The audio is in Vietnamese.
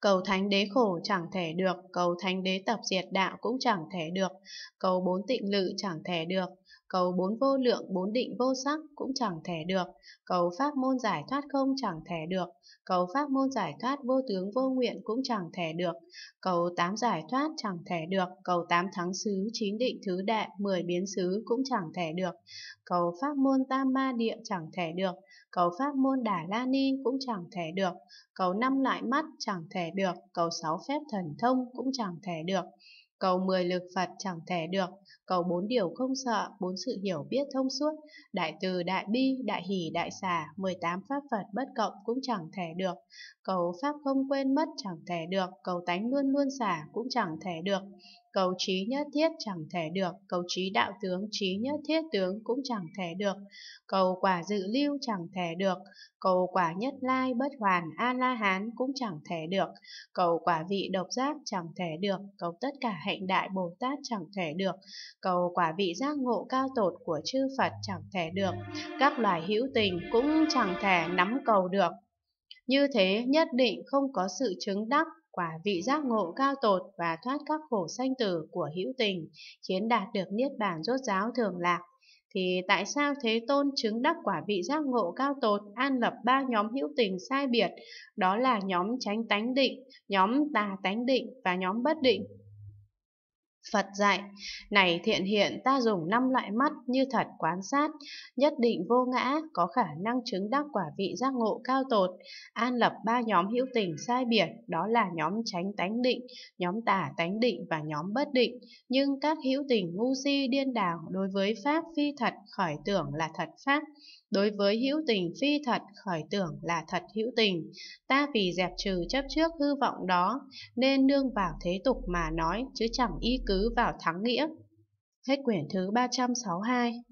cầu thánh đế khổ chẳng thể được, cầu thánh đế tập diệt đạo cũng chẳng thể được, cầu bốn tịnh lự chẳng thể được, cầu bốn vô lượng bốn định vô sắc cũng chẳng thể được, cầu pháp môn giải thoát không chẳng thể được, cầu pháp môn giải thoát vô tướng vô nguyện cũng chẳng thể được, cầu tám giải thoát chẳng thể được, cầu tám thắng xứ chín định thứ đệ mười biến xứ cũng chẳng thể được, cầu pháp môn tam ma địa chẳng thể được, cầu pháp môn đà la ni cũng chẳng thể được, cầu năm loại mắt chẳng thể được, cầu sáu phép thần thông cũng chẳng thể được. Cầu mười lực Phật chẳng thể được, cầu bốn điều không sợ, bốn sự hiểu biết thông suốt, đại từ, đại bi, đại hỷ, đại xả, 18 pháp Phật bất cộng cũng chẳng thể được, cầu pháp không quên mất chẳng thể được, cầu tánh luôn luôn xả cũng chẳng thể được, cầu trí nhất thiết chẳng thể được, cầu trí đạo tướng, trí nhất thiết tướng cũng chẳng thể được, cầu quả dự lưu chẳng thể được, cầu quả nhất lai bất hoàn a la hán cũng chẳng thể được, cầu quả vị độc giác chẳng thể được, cầu tất cả hạnh đại Bồ Tát chẳng thể được, cầu quả vị giác ngộ cao tột của chư Phật chẳng thể được, các loài hữu tình cũng chẳng thể nắm cầu được. Như thế nhất định không có sự chứng đắc quả vị giác ngộ cao tột và thoát các khổ sanh tử của hữu tình, khiến đạt được niết bàn rốt giáo thường lạc. Thì tại sao Thế Tôn chứng đắc quả vị giác ngộ cao tột an lập ba nhóm hữu tình sai biệt, đó là nhóm tránh tánh định, nhóm tà tánh định và nhóm bất định? Phật dạy, này thiện hiện ta dùng năm loại mắt như thật quán sát, nhất định vô ngã, có khả năng chứng đắc quả vị giác ngộ cao tột, an lập ba nhóm hữu tình sai biệt, đó là nhóm tránh tánh định, nhóm tả tánh định và nhóm bất định. Nhưng các hữu tình ngu si điên đảo đối với pháp phi thật khởi tưởng là thật pháp, đối với hữu tình phi thật khởi tưởng là thật hữu tình. Ta vì dẹp trừ chấp trước hư vọng đó, nên nương vào thế tục mà nói, chứ chẳng y cứ tứ vào thắng nghĩa. Hết quyển thứ 362